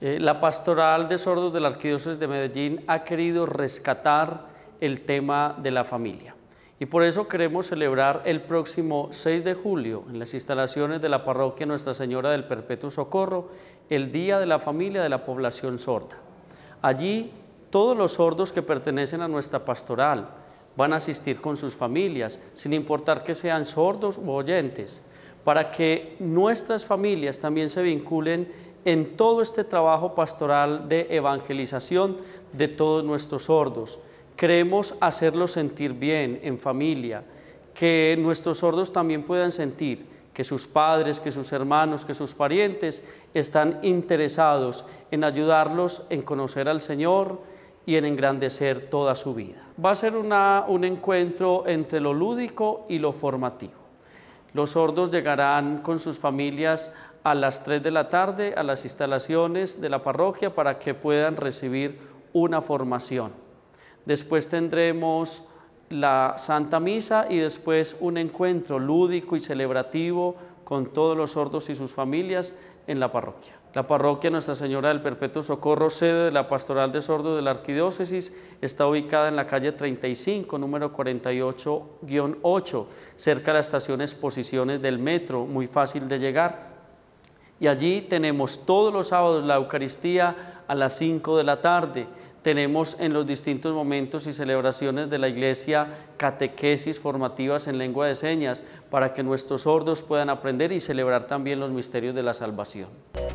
Eh, la pastoral de sordos de la Arquidiócesis de Medellín ha querido rescatar el tema de la familia. Y por eso queremos celebrar el próximo 6 de julio en las instalaciones de la parroquia Nuestra Señora del Perpetuo Socorro el Día de la Familia de la Población Sorda. Allí todos los sordos que pertenecen a nuestra pastoral van a asistir con sus familias, sin importar que sean sordos o oyentes, para que nuestras familias también se vinculen en todo este trabajo pastoral de evangelización de todos nuestros sordos. Queremos hacerlos sentir bien en familia, que nuestros sordos también puedan sentir que sus padres, que sus hermanos, que sus parientes están interesados en ayudarlos en conocer al Señor y en engrandecer toda su vida. Va a ser un encuentro entre lo lúdico y lo formativo. Los sordos llegarán con sus familias a las 3 de la tarde a las instalaciones de la parroquia para que puedan recibir una formación. Después tendremos la Santa Misa y después un encuentro lúdico y celebrativo con todos los sordos y sus familias en la parroquia. La parroquia Nuestra Señora del Perpetuo Socorro, sede de la Pastoral de Sordos de la Arquidiócesis, está ubicada en la calle 35, número 48-8, cerca de la estación Exposiciones del Metro, muy fácil de llegar. Y allí tenemos todos los sábados la Eucaristía a las 5 de la tarde. Tenemos en los distintos momentos y celebraciones de la iglesia catequesis formativas en lengua de señas para que nuestros sordos puedan aprender y celebrar también los misterios de la salvación.